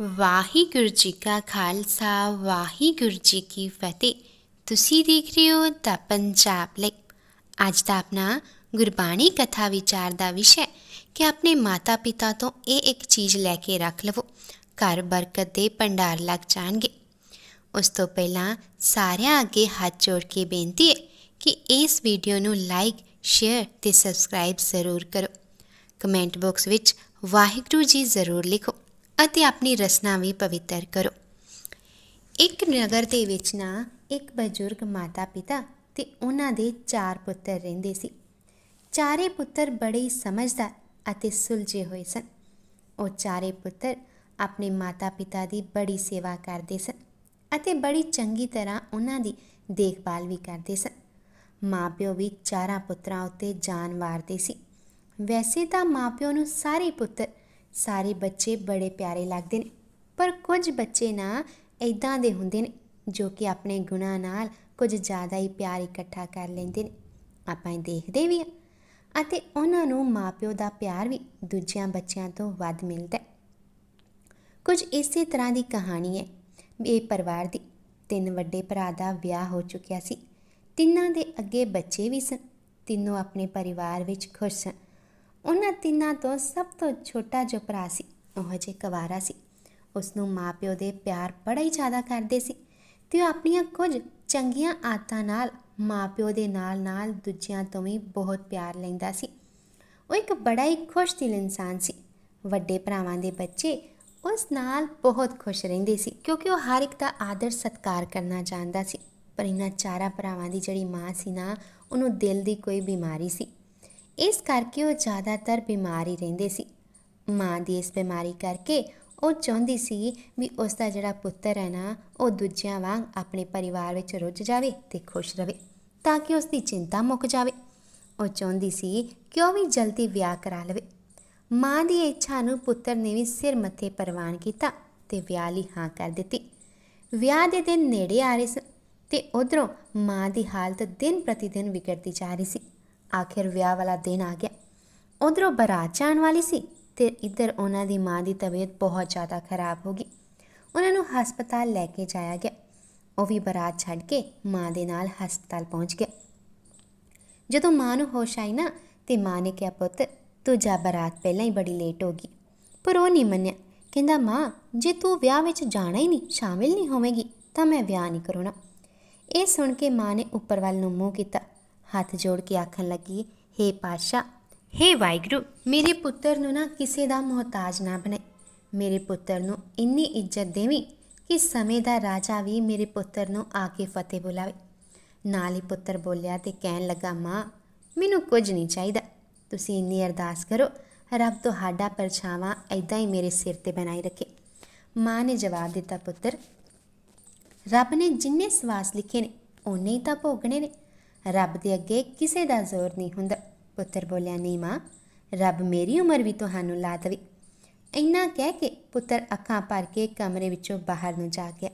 ਵਾਹਿਗੁਰੂ ਜੀ ਕਾ ਖਾਲਸਾ ਵਾਹਿਗੁਰੂ ਜੀ ਕੀ ਫਤਿਹ ਤੁਸੀਂ ਦੇਖ ਰਹੇ ਹੋ ਤਾਂ ਪੰਜਾਬ ਲੈ ਅੱਜ ਦਾ ਆਪਣਾ ਗੁਰਬਾਣੀ ਕਥਾ ਵਿਚਾਰ ਦਾ ਵਿਸ਼ਾ ਕਿ ਆਪਣੇ ਮਾਤਾ ਪਿਤਾ ਤੋਂ ਇਹ ਇੱਕ ਚੀਜ਼ ਲੈ ਕੇ ਰੱਖ ਲਵੋ ਘਰ ਬਰਕਤ ਦੇ ਭੰਡਾਰ ਲੱਗ ਜਾਣਗੇ ਉਸ ਤੋਂ ਪਹਿਲਾਂ ਸਾਰਿਆਂ ਅੱਗੇ ਹੱਥ ਜੋੜ ਕੇ ਬੇਨਤੀ ਹੈ ਕਿ ਇਸ ਵੀਡੀਓ ਨੂੰ ਲਾਈਕ ਸ਼ੇਅਰ ਤੇ ਸਬਸਕ੍ਰਾਈਬ ਜ਼ਰੂਰ ਕਰੋ ਕਮੈਂਟ ਬਾਕਸ ਵਿੱਚ ਵਾਹਿਗੁਰੂ ਜੀ ਜ਼ਰੂਰ ਲਿਖੋ ਅਤੇ ਆਪਣੀ ਰਸਨਾ ਵੀ ਪਵਿੱਤਰ ਕਰੋ ਇੱਕ ਨਗਰ ਦੇ ਵਿੱਚ ਨਾ ਇੱਕ ਬਜ਼ੁਰਗ ਮਾਤਾ ਪਿਤਾ ਤੇ ਉਹਨਾਂ ਦੇ ਚਾਰ ਪੁੱਤਰ ਰਹਿੰਦੇ ਸੀ ਚਾਰੇ ਪੁੱਤਰ ਬੜੇ ਸਮਝਦਾਰ ਅਤੇ ਸੁਲਝੇ ਹੋਏ ਸਨ ਉਹ ਚਾਰੇ ਪੁੱਤਰ ਆਪਣੇ ਮਾਤਾ ਪਿਤਾ ਦੀ ਬੜੀ ਸੇਵਾ ਕਰਦੇ ਸਨ ਅਤੇ ਬੜੀ ਚੰਗੀ ਤਰ੍ਹਾਂ ਉਹਨਾਂ ਦੀ ਦੇਖਭਾਲ ਵੀ ਕਰਦੇ ਸਨ ਮਾਪਿਓ ਵੀ ਚਾਰਾਂ ਪੁੱਤਰਾਂ ਉੱਤੇ ਜਾਨ ਵਾਰਦੇ ਸੀ ਵੈਸੇ ਤਾਂ ਮਾਪਿਓ ਨੂੰ ਸਾਰੇ ਪੁੱਤਰ ਸਾਰੇ ਬੱਚੇ ਬੜੇ ਪਿਆਰੇ ਲੱਗਦੇ ਨੇ ਪਰ ਕੁਝ ਬੱਚੇ ਨਾ ਐਦਾਂ ਦੇ ਹੁੰਦੇ ਨੇ ਜੋ ਕਿ ਆਪਣੇ ਗੁਨਾ ਨਾਲ ਕੁਝ ਜ਼ਿਆਦਾ ਹੀ ਪਿਆਰ ਇਕੱਠਾ ਕਰ ਲੈਂਦੇ ਨੇ ਆਪਾਂ ਇਹ ਦੇਖਦੇ ਵੀ ਆ ਅਤੇ ਉਹਨਾਂ ਨੂੰ ਮਾਪਿਓ ਦਾ ਪਿਆਰ ਵੀ ਦੂਜਿਆਂ ਬੱਚਿਆਂ ਤੋਂ ਵੱਧ ਮਿਲਦਾ ਹੈ ਕੁਝ ਇਸੇ ਤਰ੍ਹਾਂ ਦੀ ਕਹਾਣੀ ਹੈ ਇਹ ਪਰਿਵਾਰ ਦੀ ਤਿੰਨ ਵੱਡੇ ਭਰਾ ਦਾ ਵਿਆਹ ਹੋ ਚੁੱਕਿਆ ਸੀ ਤਿੰਨਾਂ ਦੇ ਅੱਗੇ ਬੱਚੇ ਵੀ ਸਨ ਤਿੰਨੋਂ ਆਪਣੇ ਪਰਿਵਾਰ ਵਿੱਚ ਖੁਸ਼ ਸਨ ਉਹਨਾਂ ਤਿੰਨਾਂ ਤੋਂ ਸਭ ਤੋਂ ਛੋਟਾ ਜੋ ਭਰਾ ਸੀ ਉਹ ਅਜੇ ਕਵਾਰਾ ਸੀ ਉਸ ਨੂੰ ਮਾਪਿਓ ਦੇ ਪਿਆਰ ਬੜਾ ਹੀ ਜ਼ਿਆਦਾ ਕਰਦੇ ਸੀ ਤੇ ਉਹ ਆਪਣੀਆਂ ਕੁਝ ਚੰਗੀਆਂ ਆਦਤਾਂ ਨਾਲ ਮਾਪਿਓ ਦੇ ਨਾਲ-ਨਾਲ ਦੂਜਿਆਂ ਤੋਂ ਵੀ ਬਹੁਤ ਪਿਆਰ ਲੈਂਦਾ ਸੀ ਉਹ ਇੱਕ ਬੜਾ ਹੀ ਖੁਸ਼ ਦਿਲ ਇਨਸਾਨ ਸੀ ਵੱਡੇ ਭਰਾਵਾਂ ਦੇ ਬੱਚੇ ਉਸ ਨਾਲ ਬਹੁਤ ਖੁਸ਼ ਰਹਿੰਦੇ ਸੀ ਕਿਉਂਕਿ ਉਹ ਹਰ ਇੱਕ ਦਾ ਆਦਰ ਸਤਕਾਰ ਕਰਨਾ ਜਾਣਦਾ ਸੀ ਪਰ ਇਹਨਾਂ ਚਾਰਾਂ ਭਰਾਵਾਂ ਦੀ ਜਿਹੜੀ ਮਾਂ ਸੀ ਨਾ ਉਹਨੂੰ ਦਿਲ ਦੀ ਕੋਈ ਬਿਮਾਰੀ ਸੀ ਇਸ ਕਰਕੇ ਉਹ ਜ਼ਿਆਦਾਤਰ ਬਿਮਾਰ ਹੀ ਰਹਿੰਦੇ ਸੀ ਮਾਂ ਦੀ ਇਸ ਬਿਮਾਰੀ ਕਰਕੇ ਉਹ ਚਾਹੁੰਦੀ ਸੀ ਵੀ ਉਸ ਦਾ ਜਿਹੜਾ ਪੁੱਤਰ ਹੈ ਨਾ ਉਹ ਦੂਜਿਆਂ ਵਾਂਗ ਆਪਣੇ ਪਰਿਵਾਰ ਵਿੱਚ ਰੁੱਝ ਜਾਵੇ ਤੇ ਖੁਸ਼ ਰਹੇ ਤਾਂ ਕਿ ਉਸ ਦੀ ਚਿੰਤਾ ਮੁੱਕ ਜਾਵੇ ਉਹ ਚਾਹੁੰਦੀ ਸੀ ਕਿ ਉਹ ਵੀ ਜਲਦੀ ਵਿਆਹ ਕਰਾ ਲਵੇ ਮਾਂ ਦੀ ਇੱਛਾ ਨੂੰ ਪੁੱਤਰ ਨੇ ਵੀ ਸਿਰ ਮੱਥੇ ਪਰਵਾਨ ਕੀਤਾ ਤੇ ਵਿਆਹ ਲਈ ਹਾਂ ਕਰ ਦਿੱਤੀ ਵਿਆਹ ਦੇ ਦਿਨ ਨੇੜੇ ਆ ਰਹੇ ਸਨ ਤੇ ਉਧਰੋਂ ਮਾਂ ਦੀ ਹਾਲਤ ਦਿਨ ਪ੍ਰਤੀ ਦਿਨ ਵਿਗੜਦੀ ਜਾ ਰਹੀ ਸੀ ਆਖਿਰ ਵਿਆਹ ਵਾਲਾ ਦਿਨ ਆ ਗਿਆ ਉਧਰੋਂ ਬਰਾਤ ਜਾਣ ਵਾਲੀ ਸੀ ਤੇ ਇੱਧਰ ਉਹਨਾਂ ਦੀ ਮਾਂ ਦੀ ਤਬੀਅਤ ਬਹੁਤ ਜ਼ਿਆਦਾ ਖਰਾਬ ਹੋ ਗਈ ਉਹਨਾਂ ਨੂੰ ਹਸਪਤਾਲ ਲੈ ਕੇ ਜਾਇਆ ਗਿਆ ਉਹ ਵੀ ਬਰਾਤ ਛੱਡ ਕੇ ਮਾਂ ਦੇ ਨਾਲ ਹਸਪਤਾਲ ਪਹੁੰਚ ਗਿਆ ਜਦੋਂ ਮਾਂ ਨੂੰ ਹੋਸ਼ ਆਈ ਨਾ ਤੇ ਮਾਂ ਨੇ ਕਿਹਾ ਪੁੱਤ ਤੂੰ ਜਾ ਬਰਾਤ ਪਹਿਲਾਂ ਹੀ ਬੜੀ ਲੇਟ ਹੋ ਗਈ ਪਰ ਉਹ ਨਹੀਂ ਮੰਨਿਆ ਕਹਿੰਦਾ ਮਾਂ ਜੇ ਤੂੰ ਵਿਆਹ ਵਿੱਚ ਜਾਣਾ ਹੀ ਨਹੀਂ ਸ਼ਾਮਿਲ ਨਹੀਂ ਹੋਵੇਂਗੀ ਤਾਂ ਮੈਂ ਵਿਆਹ ਨਹੀਂ ਕਰਾਉਣਾ ਇਹ ਸੁਣ ਕੇ ਮਾਂ ਨੇ ਉੱਪਰ ਵੱਲ ਨੂੰ ਮੂੰਹ ਕੀਤਾ ਹੱਥ ਜੋੜ ਕੇ ਆਖਣ ਲੱਗੀ हे ਪਾਸ਼ਾ हे ਵਾਹਿਗੁਰੂ ਮੇਰੇ ਪੁੱਤਰ ਨੂੰ ਨਾ ਕਿਸੇ ਦਾ ਮਹਤਾਜ ਨਾ ਬਣੇ ਮੇਰੇ ਪੁੱਤਰ ਨੂੰ ਇੰਨੀ ਇੱਜ਼ਤ ਦੇਵੀਂ ਕਿ ਸਮੇਂ ਦਾ ਰਾਜਾ ਵੀ ਮੇਰੇ ਪੁੱਤਰ ਨੂੰ ਆ ਕੇ ਫਤਿਹ ਬੁਲਾਵੇ ਨਾਲ ਹੀ ਪੁੱਤਰ ਬੋਲਿਆ ਤੇ ਕਹਿਣ ਲੱਗਾ ਮਾਂ ਮੈਨੂੰ ਕੁਝ ਨਹੀਂ ਚਾਹੀਦਾ ਤੁਸੀਂ ਇੰਨੀ ਅਰਦਾਸ ਕਰੋ ਰੱਬ ਤੁਹਾਡਾ ਪਰਛਾਵਾਂ ਐਦਾਂ ਹੀ ਮੇਰੇ ਸਿਰ ਤੇ ਬਣਾਈ ਰੱਖੇ ਮਾਂ ਨੇ ਜਵਾਬ ਦਿੱਤਾ ਪੁੱਤਰ ਰੱਬ ਨੇ ਜਿੰਨੇ ਸਵਾਸ ਲਿਖੇ ਨੇ ਉਹਨੇ ਹੀ ਤਾਂ ਭੋਗਣੇ ਨੇ ਰੱਬ ਦੇ ਅੱਗੇ ਕਿਸੇ ਦਾ ਜ਼ੋਰ ਨਹੀਂ ਹੁੰਦਾ ਪੁੱਤਰ ਬੋਲਿਆ ਨਹੀਂ ਮਾਂ ਰੱਬ ਮੇਰੀ ਉਮਰ ਵੀ ਤੁਹਾਨੂੰ ਲਾ ਦੇਵੇ ਇੰਨਾ ਕਹਿ ਕੇ ਪੁੱਤਰ ਅੱਖਾਂ ਭਰ ਕੇ ਕਮਰੇ ਵਿੱਚੋਂ ਬਾਹਰ ਨੂੰ ਜਾ ਗਿਆ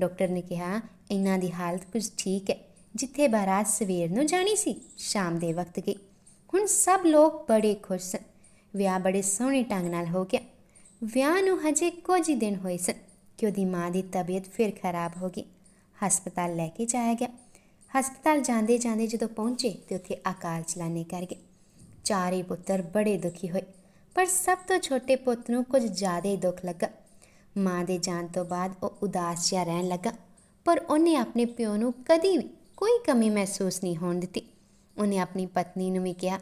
ਡਾਕਟਰ ਨੇ ਕਿਹਾ ਇਹਨਾਂ ਦੀ ਹਾਲਤ ਕੁਝ ਠੀਕ ਹੈ ਜਿੱਥੇ ਬਾਰਾਤ ਸਵੇਰ ਨੂੰ ਜਾਣੀ ਸੀ ਸ਼ਾਮ ਦੇ ਵਕਤ ਗਈ ਹੁਣ ਸਭ ਲੋਕ ਬੜੇ ਖੁਸ਼ ਸਨ ਵਿਆਹ ਬੜੇ ਸੋਹਣੇ ਢੰਗ ਨਾਲ ਹੋ ਗਿਆ ਵਿਆਹ ਨੂੰ ਹਜੇ ਕੁਝ ਹੀ ਦਿਨ ਹੋਏ ਸਨ ਕਿ ਉਹਦੀ ਮਾਂ ਦੀ ਤਬੀਅਤ ਫਿਰ ਖਰਾਬ ਹੋ ਗਈ ਹਸਪਤਾਲ ਲੈ ਕੇ ਜਾਇਆ ਗਿਆ ਹਸਪਤਾਲ ਜਾਂਦੇ ਜਾਂਦੇ ਜਦੋਂ ਪਹੁੰਚੇ ਤੇ ਉੱਥੇ ਆਕਾਲ ਚਲਾਣੇ ਕਰ ਗਏ ਚਾਰੇ ਪੁੱਤਰ ਬੜੇ ਦੁਖੀ ਹੋਏ ਪਰ ਸਭ ਤੋਂ ਛੋਟੇ ਪੁੱਤ ਨੂੰ ਕੁਝ ਜ਼ਿਆਦਾ ਹੀ ਦੁੱਖ ਲੱਗਾ ਮਾਂ ਦੇ ਜਾਣ ਤੋਂ ਬਾਅਦ ਉਹ ਉਦਾਸ ਜਿਹਾ ਰਹਿਣ ਲੱਗਾ ਪਰ ਉਹਨੇ ਆਪਣੇ ਪਿਓ ਨੂੰ ਕਦੀ ਵੀ ਕੋਈ ਕਮੀ ਮਹਿਸੂਸ ਨਹੀਂ ਹੋਣ ਦਿੱਤੀ ਉਹਨੇ ਆਪਣੀ ਪਤਨੀ ਨੂੰ ਵੀ ਕਿਹਾ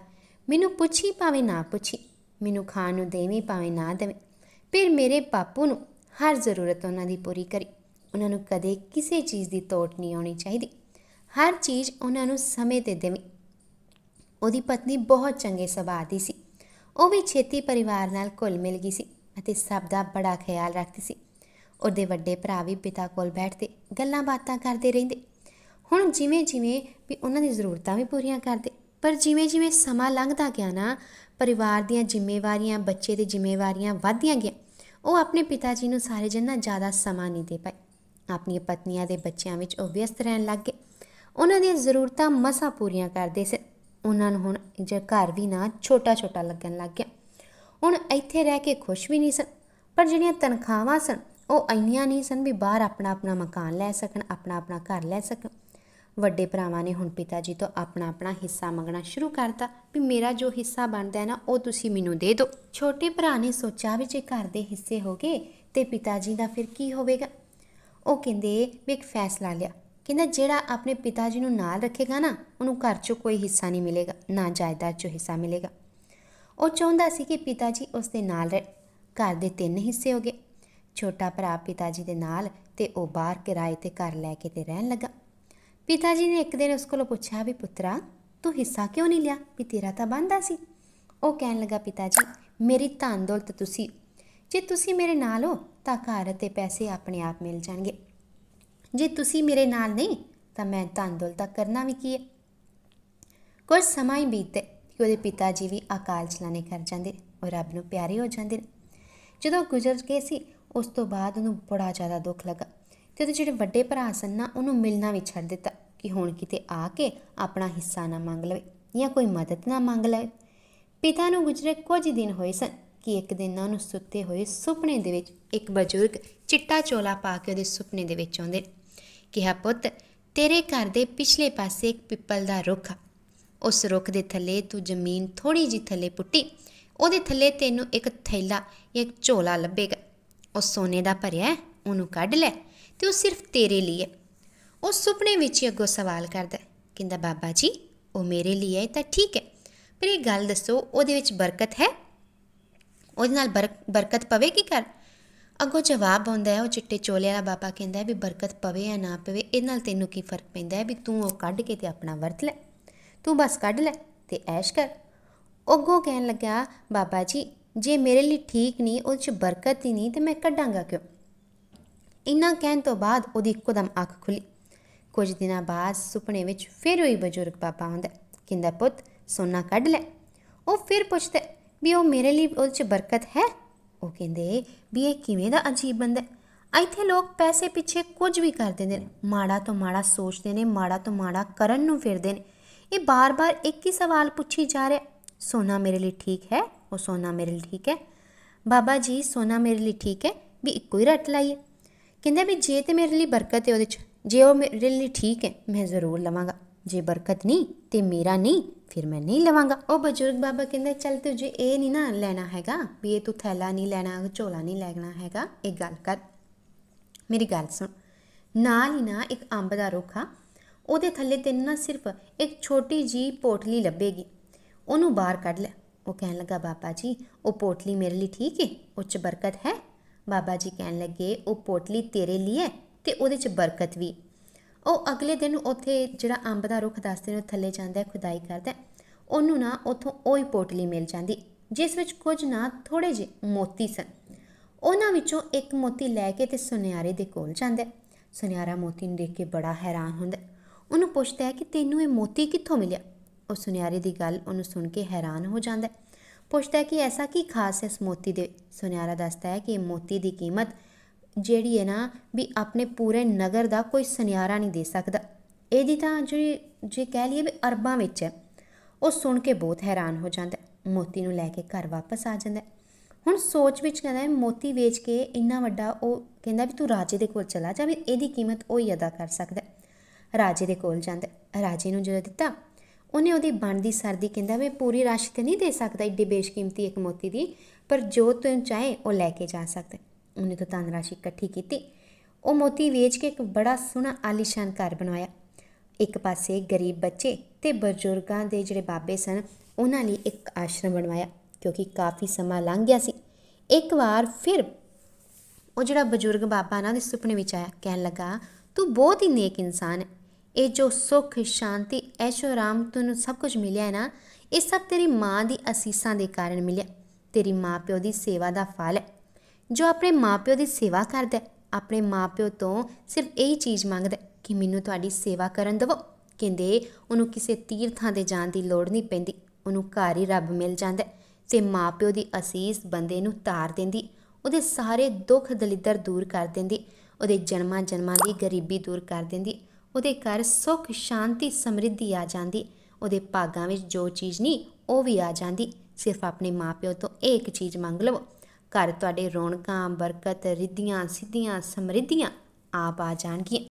ਮੈਨੂੰ ਪੁੱਛੀ ਭਾਵੇਂ ਨਾ ਪੁੱਛੀ ਮੈਨੂੰ ਖਾਣ ਨੂੰ ਦੇਵੀਂ ਭਾਵੇਂ ਨਾ ਦੇਵੇਂ ਫਿਰ ਮੇਰੇ ਬਾਪੂ ਨੂੰ ਹਰ ਜ਼ਰੂਰਤ ਉਹਨਾਂ ਦੀ ਪੂਰੀ ਕਰੀ ਉਹਨਾਂ ਨੂੰ ਕਦੇ ਕਿਸੇ ਚੀਜ਼ ਦੀ ਤੋਟ ਨਹੀਂ ਆਉਣੀ ਚਾਹੀਦੀ ਹਰ ਚੀਜ਼ ਉਹਨਾਂ ਨੂੰ ਸਮੇਂ ਤੇ ਦੇਵੇ ਉਹਦੀ ਪਤਨੀ ਬਹੁਤ ਚੰਗੇ ਸੁਭਾਅ ਦੀ ਸੀ ਉਹ ਵੀ ਛੇਤੀ ਪਰਿਵਾਰ ਨਾਲ ਘੁਲ ਮਿਲ ਗਈ ਸੀ ਅਤੇ ਸਭ ਦਾ ਬੜਾ ਖਿਆਲ ਰੱਖਦੀ ਸੀ ਉਹਦੇ ਵੱਡੇ ਭਰਾ ਵੀ ਪਿਤਾ ਕੋਲ ਬੈਠਦੇ ਗੱਲਾਂ ਬਾਤਾਂ ਕਰਦੇ ਰਹਿੰਦੇ ਹੁਣ ਜਿਵੇਂ-ਜਿਵੇਂ ਵੀ ਉਹਨਾਂ ਦੀ ਜ਼ਰੂਰਤਾਂ ਵੀ ਪੂਰੀਆਂ ਕਰਦੇ ਪਰ ਜਿਵੇਂ-ਜਿਵੇਂ ਸਮਾਂ ਲੰਘਦਾ ਗਿਆ ਨਾ ਪਰਿਵਾਰ ਦੀਆਂ ਜ਼ਿੰਮੇਵਾਰੀਆਂ ਬੱਚੇ ਦੀ ਜ਼ਿੰਮੇਵਾਰੀਆਂ ਵਧਦੀਆਂ ਗਈਆਂ ਉਹ ਆਪਣੇ ਪਿਤਾ ਜੀ ਨੂੰ ਸਾਰੇ ਜਨਾਂ ਜ਼ਿਆਦਾ ਸਮਾਂ ਨਹੀਂ ਦੇ ਪਾਈ ਆਪਣੀਆਂ ਪਤਨੀਆਂ ਦੇ ਬੱਚਿਆਂ ਵਿੱਚ ਉਹ ਵਿਅਸਤ ਰਹਿਣ ਲੱਗ ਗਏ ਉਹਨਾਂ ਦੀਆਂ ਜ਼ਰੂਰਤਾਂ ਮਸਾ ਪੂਰੀਆਂ ਕਰਦੇ ਸਨ ਉਹਨਾਂ ਨੂੰ ਹੁਣ ਜੇ ਘਰ ਵੀ ਨਾ ਛੋਟਾ-ਛੋਟਾ ਲੱਗਣ ਲੱਗ ਗਿਆ ਹੁਣ ਇੱਥੇ ਰਹਿ ਕੇ ਖੁਸ਼ ਵੀ ਨਹੀਂ ਸਨ ਪਰ ਜਿਹੜੀਆਂ ਤਨਖਾਹਾਂ ਸਨ ਉਹ ਇੰਨੀਆਂ ਨਹੀਂ ਸਨ ਵੀ ਬਾਹਰ ਆਪਣਾ ਆਪਣਾ ਮਕਾਨ ਲੈ ਸਕਣ ਆਪਣਾ ਆਪਣਾ ਘਰ ਲੈ ਸਕਣ ਵੱਡੇ ਭਰਾਵਾਂ ਨੇ ਹੁਣ ਪਿਤਾ ਜੀ ਤੋਂ ਆਪਣਾ ਆਪਣਾ ਹਿੱਸਾ ਮੰਗਣਾ ਸ਼ੁਰੂ ਕਰਤਾ ਵੀ ਮੇਰਾ ਜੋ ਹਿੱਸਾ ਬਣਦਾ ਹੈ ਨਾ ਉਹ ਤੁਸੀਂ ਮੈਨੂੰ ਦੇ ਦਿਓ ਛੋਟੇ ਭਰਾ ਨੇ ਸੋਚਿਆ ਵੀ ਜੇ ਘਰ ਦੇ ਹਿੱਸੇ ਹੋ ਗਏ ਤੇ ਪਿਤਾ ਜੀ ਦਾ ਫਿਰ ਕੀ ਹੋਵੇਗਾ ਉਹ ਕਹਿੰਦੇ ਵੀ ਇੱਕ ਫੈਸਲਾ ਲਿਆ ਕਹਿੰਦਾ ਜਿਹੜਾ ਆਪਣੇ ਪਿਤਾ ਜੀ ਨੂੰ ਨਾਲ ਰੱਖੇਗਾ ਨਾ ਉਹਨੂੰ ਘਰ 'ਚੋਂ ਕੋਈ ਹਿੱਸਾ ਨਹੀਂ ਮਿਲੇਗਾ ਨਾ ਜਾਇਦਾਦ 'ਚੋਂ ਹਿੱਸਾ ਮਿਲੇਗਾ ਉਹ ਚਾਹੁੰਦਾ ਸੀ ਕਿ ਪਿਤਾ ਜੀ ਉਸ ਦੇ ਨਾਲ ਰਹਿ ਘਰ ਦੇ ਤਿੰਨ ਹਿੱਸੇ ਹੋ ਗਏ ਛੋਟਾ ਭਰਾ ਪਿਤਾ ਜੀ ਦੇ ਨਾਲ ਤੇ ਉਹ ਬਾਹਰ ਕਿਰਾਏ ਤੇ ਘਰ ਲੈ ਕੇ ਤੇ ਰਹਿਣ ਲੱਗਾ ਪਿਤਾ ਜੀ ਨੇ ਇੱਕ ਦਿਨ ਉਸ ਕੋਲੋਂ ਪੁੱਛਿਆ ਵੀ ਪੁੱਤਰਾ ਤੂੰ ਹਿੱਸਾ ਕਿਉਂ ਨਹੀਂ ਲਿਆ ਵੀ ਤੇਰਾ ਤਾਂ ਬੰਦਾ ਸੀ ਉਹ ਕਹਿਣ ਲੱਗਾ ਪਿਤਾ ਜੀ ਮੇਰੀ ਧਨ ਦੌਲਤ ਤੁਸੀਂ ਜੇ ਤੁਸੀਂ ਮੇਰੇ ਨਾਲ ਹੋ ਤਾਂ ਘਰ ਅਤੇ ਪੈਸੇ ਆਪਣੇ ਆਪ ਮਿਲ ਜਾਣਗੇ ਜੇ ਤੁਸੀਂ ਮੇਰੇ ਨਾਲ ਨਹੀਂ ਤਾਂ ਮੈਂ ਤੰਦੁਲ ਤੱਕ ਕਰਨਾ ਵੀ ਕੀ ਹੈ ਕੁਝ ਸਮਾਂ ਹੀ ਬੀਤੇ ਕਿ ਉਹਦੇ ਪਿਤਾ ਜੀ ਵੀ ਅਕਾਲ ਚਲਾਣੇ ਕਰ ਜਾਂਦੇ ਔਰ ਰੱਬ ਨੂੰ ਪਿਆਰੇ ਹੋ ਜਾਂਦੇ ਜਦੋਂ ਗੁਜ਼ਰ ਗਏ ਸੀ ਉਸ ਤੋਂ ਬਾਅਦ ਉਹਨੂੰ ਬੜਾ ਜ਼ਿਆਦਾ ਦੁੱਖ ਲੱਗਾ ਤੇ ਉਹਦੇ ਜਿਹੜੇ ਵੱਡੇ ਭਰਾ ਸਨ ਨਾ ਉਹਨੂੰ ਮਿਲਣਾ ਵੀ ਛੱਡ ਦਿੱਤਾ ਕਿ ਹੁਣ ਕਿਤੇ ਆ ਕੇ ਆਪਣਾ ਹਿੱਸਾ ਨਾ ਮੰਗ ਲਵੇ ਜਾਂ ਕੋਈ ਮਦਦ ਨਾ ਮੰਗ ਲਵੇ ਪਿਤਾ ਨੂੰ ਗੁਜ਼ਰੇ ਕੁਝ ਦਿਨ ਹੋਏ ਸਨ ਕਿ ਇੱਕ ਦਿਨ ਨਾ ਉਹਨੂੰ ਸੁੱਤੇ ਹੋਏ ਸੁਪਨੇ ਦੇ ਵਿੱਚ ਇੱਕ ਬਜ਼ੁਰਗ ਚਿੱਟਾ ਚੋਲਾ ਪਾ ਕੇ ਉਹਦੇ ਸੁਪਨੇ ਦੇ ਵਿੱਚ ਆਉਂਦੇ ਕਿਹਾ ਪੁੱਤ ਤੇਰੇ ਘਰ ਦੇ ਪਿਛਲੇ ਪਾਸੇ ਇੱਕ ਪਿੱਪਲ ਦਾ ਰੁੱਖ ਆ ਉਸ ਰੁੱਖ ਦੇ ਥੱਲੇ ਤੂੰ ਜ਼ਮੀਨ ਥੋੜੀ ਜੀ ਥੱਲੇ ਪੁੱਟੀ ਉਹਦੇ ਥੱਲੇ ਤੈਨੂੰ ਇੱਕ ਥੈਲਾ ਇੱਕ ਝੋਲਾ ਲੱਭੇਗਾ ਉਹ ਸੋਨੇ ਦਾ ਭਰਿਆ ਉਹਨੂੰ ਕੱਢ ਲੈ ਤੇ ਉਹ ਸਿਰਫ ਤੇਰੇ ਲਈ ਹੈ ਉਹ ਸੁਪਨੇ ਵਿੱਚ ਹੀ ਅੱਗੋਂ ਸਵਾਲ ਕਰਦਾ ਕਹਿੰਦਾ ਬਾਬਾ ਜੀ ਉਹ ਮੇਰੇ ਲਈ ਹੈ ਤਾਂ ਠੀਕ ਹੈ ਪਰ ਇਹ ਗੱਲ ਦੱਸੋ ਉਹਦੇ ਵਿੱਚ ਬਰਕਤ ਹੈ ਉਹਦੇ ਨਾਲ ਬਰਕਤ ਪਵੇਗੀ ਕਰ ਅੱਗੋਂ ਜਵਾਬ ਆਉਂਦਾ ਹੈ ਉਹ ਚਿੱਟੇ ਚੋਲੇ ਵਾਲਾ ਬਾਬਾ ਕਹਿੰਦਾ ਹੈ ਵੀ ਬਰਕਤ ਪਵੇ ਜਾਂ ਨਾ ਪਵੇ ਇਹ ਨਾਲ ਤੈਨੂੰ ਕੀ ਫਰਕ ਪੈਂਦਾ ਹੈ ਵੀ ਤੂੰ ਉਹ ਕੱਢ ਕੇ ਤੇ ਆਪਣਾ ਵਰਤ ਲੈ ਤੂੰ ਬਸ ਕੱਢ ਲੈ ਤੇ ਐਸ਼ ਕਰ ਅੱਗੋਂ ਕਹਿਣ ਲੱਗਾ ਬਾਬਾ ਜੀ ਜੇ ਮੇਰੇ ਲਈ ਠੀਕ ਨਹੀਂ ਉਹ ਚ ਬਰਕਤ ਹੀ ਨਹੀਂ ਤੇ ਮੈਂ ਕੱਢਾਂਗਾ ਕਿਉਂ ਇੰਨਾ ਕਹਿਣ ਤੋਂ ਬਾਅਦ ਉਹਦੀ ਇੱਕਦਮ ਅੱਖ ਖੁੱਲੀ ਕੁਝ ਦਿਨਾਂ ਬਾਅਦ ਸੁਪਨੇ ਵਿੱਚ ਫਿਰ ਉਹੀ ਬਜ਼ੁਰਗ ਪਾਪਾ ਹੁੰਦਾ ਕਹਿੰਦਾ ਪੁੱਤ ਸੋਨਾ ਕੱਢ ਲੈ ਉਹ ਫਿਰ ਪੁੱਛਦਾ ਵੀ ਉਹ ਮੇਰੇ ਲਈ ਉਹ ਚ ਬਰਕਤ ਹੈ ਉਹ ਕਹਿੰਦੇ ਵੀ ਇਹ ਕਿਵੇਂ ਦਾ ਅਜੀਬ ਬੰਦਾ ਹੈ ਇੱਥੇ ਲੋਕ ਪੈਸੇ ਪਿੱਛੇ ਕੁਝ ਵੀ ਕਰ ਦਿੰਦੇ ਨੇ ਮਾੜਾ ਤੋਂ ਮਾੜਾ ਸੋਚਦੇ ਨੇ ਮਾੜਾ ਤੋਂ ਮਾੜਾ ਕਰਨ ਨੂੰ ਫਿਰਦੇ ਨੇ ਇਹ ਬਾਰ-ਬਾਰ ਇੱਕ ਹੀ ਸਵਾਲ ਪੁੱਛੀ ਜਾ ਰਿਹਾ ਸੋਨਾ ਮੇਰੇ ਲਈ ਠੀਕ ਹੈ ਉਹ ਸੋਨਾ ਮੇਰੇ ਲਈ ਠੀਕ ਹੈ ਬਾਬਾ ਜੀ ਸੋਨਾ ਮੇਰੇ ਲਈ ਠੀਕ ਹੈ ਵੀ ਇੱਕੋ ਹੀ ਰੱਟ ਲਾਈਏ ਕਹਿੰਦਾ ਵੀ ਜੇ ਤੇ ਮੇਰੇ ਲਈ ਬਰਕਤ ਹੈ ਉਹਦੇ ਚ ਜੇ ਉਹ ਮੇਰੇ ਲਈ ਠੀਕ ਹੈ ਮੈਂ ਜ਼ਰੂਰ ਲਵਾਂਗਾ ਜੇ ਬਰਕਤ ਨਹੀਂ ਤੇ ਮੇਰਾ ਨਹੀਂ ਫਿਰ ਮੈਂ ਨਹੀਂ ਲਵਾਂਗਾ ਉਹ ਬਜ਼ੁਰਗ ਬਾਬਾ ਕਹਿੰਦਾ ਚੱਲ ਤੂੰ ਜੇ ਇਹ ਨਹੀਂ ਨਾ ਲੈਣਾ ਹੈਗਾ ਵੀ ਇਹ ਤੂੰ ਥੈਲਾ ਨਹੀਂ ਲੈਣਾ ਝੋਲਾ ਨਹੀਂ ਲੈਣਾ ਹੈਗਾ ਇਹ ਗੱਲ ਕਰ ਮੇਰੀ ਗੱਲ ਸੁਣ ਨਾਲ ਹੀ ਨਾ ਇੱਕ ਅੰਬ ਦਾ ਰੁੱਖ ਆ ਉਹਦੇ ਥੱਲੇ ਤੇ ਨਾ ਸਿਰਫ ਇੱਕ ਛੋਟੀ ਜੀ ਪੋਟਲੀ ਲੱਭੇਗੀ ਉਹਨੂੰ ਬਾਹਰ ਕੱਢ ਲੈ ਉਹ ਕਹਿਣ ਲੱਗਾ ਬਾਬਾ ਜੀ ਉਹ ਪੋਟਲੀ ਮੇਰੇ ਲਈ ਠੀਕ ਹੈ ਉਹ 'ਚ ਬਰਕਤ ਹੈ ਬਾਬਾ ਜੀ ਕਹਿਣ ਲੱਗੇ ਉਹ ਪੋਟਲੀ ਤੇਰੇ ਲਈ ਹੈ ਤੇ ਉਹਦੇ 'ਚ ਬਰਕਤ ਵੀ ਉਹ ਅਗਲੇ ਦਿਨ ਉੱਥੇ ਜਿਹੜਾ ਅੰਬ ਦਾ ਰੁੱਖ ਦੱਸਦੇ ਨੇ ਥੱਲੇ ਜਾਂਦਾ ਹੈ ਖੁਦਾਈ ਕਰਦਾ ਉਹਨੂੰ ਨਾ ਉਹ ਉਹੀ ਪੋਟਲੀ ਮਿਲ ਜਾਂਦੀ ਜਿਸ ਵਿੱਚ ਕੁਝ ਨਾ ਥੋੜੇ ਜਿਹੇ ਮੋਤੀ ਸਨ ਉਹਨਾਂ ਵਿੱਚੋਂ ਇੱਕ ਮੋਤੀ ਲੈ ਕੇ ਤੇ ਸੁਨਿਆਰੇ ਦੇ ਕੋਲ ਜਾਂਦਾ ਸੁਨਿਆਰਾ ਮੋਤੀ ਨੂੰ ਦੇਖ ਕੇ ਬੜਾ ਹੈਰਾਨ ਹੁੰਦਾ ਉਹਨੂੰ ਪੁੱਛਦਾ ਹੈ ਕਿ ਤੈਨੂੰ ਇਹ ਮੋਤੀ ਕਿੱਥੋਂ ਮਿਲਿਆ ਉਹ ਸੁਨਿਆਰੇ ਦੀ ਗੱਲ ਉਹਨੂੰ ਸੁਣ ਕੇ ਹੈਰਾਨ ਹੋ ਜਾਂਦਾ ਪੁੱਛਦਾ ਹੈ ਕਿ ਐਸਾ ਕੀ ਖਾਸ ਹੈ ਇਸ ਮੋਤੀ ਦੇ ਸੁਨਿਆਰਾ ਦੱਸਦਾ ਹੈ ਕਿ ਇਹ ਮੋਤੀ ਦੀ ਕੀਮਤ ਜਿਹੜੀ ਹੈ ਨਾ ਵੀ ਆਪਣੇ ਪੂਰੇ ਨਗਰ ਦਾ ਕੋਈ ਸੁਨਿਆਰਾ ਨਹੀਂ ਦੇ ਸਕਦਾ ਇਹਦੀ ਤਾਂ ਜਿਹੜੀ ਜੇ ਕਹਿ ਲਈਏ ਵੀ ਅਰਬਾਂ ਵਿੱਚ ਹੈ ਉਹ ਸੁਣ ਕੇ ਬਹੁਤ ਹੈਰਾਨ ਹੋ ਜਾਂਦਾ ਮੋਤੀ ਨੂੰ ਲੈ ਕੇ ਘਰ ਵਾਪਸ ਆ ਜਾਂਦਾ ਹੁਣ ਸੋਚ ਵਿੱਚ ਕਹਿੰਦਾ ਮੋਤੀ ਵੇਚ ਕੇ ਇੰਨਾ ਵੱਡਾ ਉਹ ਕਹਿੰਦਾ ਵੀ ਤੂੰ ਰਾਜੇ ਦੇ ਕੋਲ ਚਲਾ ਜਾ ਵੀ ਇਹਦੀ ਕੀਮਤ ਉਹ ਹੀ ਅਦਾ ਕਰ ਸਕਦਾ ਰਾਜੇ ਦੇ ਕੋਲ ਜਾਂਦਾ ਰਾਜੇ ਨੂੰ ਜਦੋਂ ਦਿੱਤਾ ਉਹਨੇ ਉਹਦੀ ਬਣਦੀ ਸਰਦੀ ਕਹਿੰਦਾ ਮੈਂ ਪੂਰੀ ਰਾਸ਼ੀ ਤੇ ਨਹੀਂ ਦੇ ਸਕਦਾ ਇੱਡੀ ਬੇਸ਼ਕੀਮਤੀ ਇੱਕ ਮੋਤੀ ਦੀ ਪਰ ਜੋ ਤੂੰ ਚਾਹੇ ਉਹ ਲੈ ਕੇ ਜਾ ਸਕਦਾ ਉਹਨੇ ਤੋਂ ਰਾਸ਼ੀ ਇਕੱਠੀ ਕੀਤੀ ਉਹ ਮੋਤੀ ਵੇਚ ਕੇ ਇੱਕ ਬੜਾ ਸੋਹਣਾ ਆਲੀਸ਼ਾਨ ਘਰ ਬਣਵਾਇਆ ਇੱਕ ਪਾਸੇ ਗਰੀਬ ਬੱਚੇ ਤੇ ਬਜ਼ੁਰਗਾਂ ਦੇ ਜਿਹੜੇ ਬਾਬੇ ਸਨ ਉਹਨਾਂ ਲਈ ਇੱਕ ਆਸ਼ਰਮ ਬਣਵਾਇਆ ਕਿਉਂਕਿ ਕਾਫੀ ਸਮਾਂ ਲੰਘ ਗਿਆ ਸੀ ਇੱਕ ਵਾਰ ਫਿਰ ਉਹ ਜਿਹੜਾ ਬਜ਼ੁਰਗ ਬਾਬਾ ਨਾ ਦੇ ਸੁਪਨੇ ਵਿੱਚ ਆਇਆ ਕਹਿਣ ਲੱਗਾ ਤੂੰ ਬਹੁਤ ਹੀ ਨੇਕ ਇਨਸਾਨ ਹੈ ਇਹ ਜੋ ਸੁੱਖ ਸ਼ਾਂਤੀ ਐਸ਼ੋ ਰਾਮ ਤੈਨੂੰ ਸਭ ਕੁਝ ਮਿਲਿਆ ਹੈ ਨਾ ਇਹ ਸਭ ਤੇਰੀ ਮਾਂ ਦੀ ਅਸੀਸਾਂ ਦੇ ਕਾਰਨ ਮਿਲਿਆ ਤੇਰੀ ਮਾਂ ਪਿਓ ਦੀ ਸੇਵਾ ਦਾ ਫਲ ਹੈ ਜੋ ਆਪਣੇ ਮਾਪਿਓ ਦੀ ਸੇਵਾ ਕਰਦਾ ਹੈ ਆਪਣੇ ਮਾਪਿਓ ਤੋਂ ਸਿਰਫ ਇਹੀ ਚੀਜ਼ ਮੰਗਦਾ ਕਿ ਮੈਨੂੰ ਤੁਹਾਡੀ ਸੇਵਾ ਕਰਨ ਦਿਵੋ ਕਹਿੰਦੇ ਉਹਨੂੰ ਕਿਸੇ ਤੀਰਥਾਂ ਤੇ ਜਾਣ ਦੀ ਲੋੜ ਨਹੀਂ ਪੈਂਦੀ ਉਹਨੂੰ ਘਰ ਹੀ ਰੱਬ ਮਿਲ ਜਾਂਦਾ ਤੇ ਮਾਪਿਓ ਦੀ ਅਸੀਸ ਬੰਦੇ ਨੂੰ ਤਾਰ ਦਿੰਦੀ ਉਹਦੇ ਸਾਰੇ ਦੁੱਖ ਦਲਿੱਦਰ ਦੂਰ ਕਰ ਦਿੰਦੀ ਉਹਦੇ ਜਨਮਾਂ ਜਨਮਾਂ ਦੀ ਗਰੀਬੀ ਦੂਰ ਕਰ ਦਿੰਦੀ ਉਹਦੇ ਘਰ ਸੁੱਖ ਸ਼ਾਂਤੀ ਸਮਰਿੱਧੀ ਆ ਜਾਂਦੀ ਉਹਦੇ ਭਾਗਾਂ ਵਿੱਚ ਜੋ ਚੀਜ਼ ਨਹੀਂ ਉਹ ਵੀ ਆ ਜਾਂਦੀ ਸਿਰਫ ਆਪਣੇ ਮਾਪਿਓ ਤੋਂ ਇੱਕ ਚੀਜ਼ ਮੰਗ ਲਵੋ ਘਰ ਤੁਹਾਡੇ ਰੌਣਕਾਂ ਬਰਕਤ ਰਿੱਧੀਆਂ ਸਿੱਧੀਆਂ ਸਮਰਿੱਧੀਆਂ ਆਪ ਆ ਜਾਣਗੀਆਂ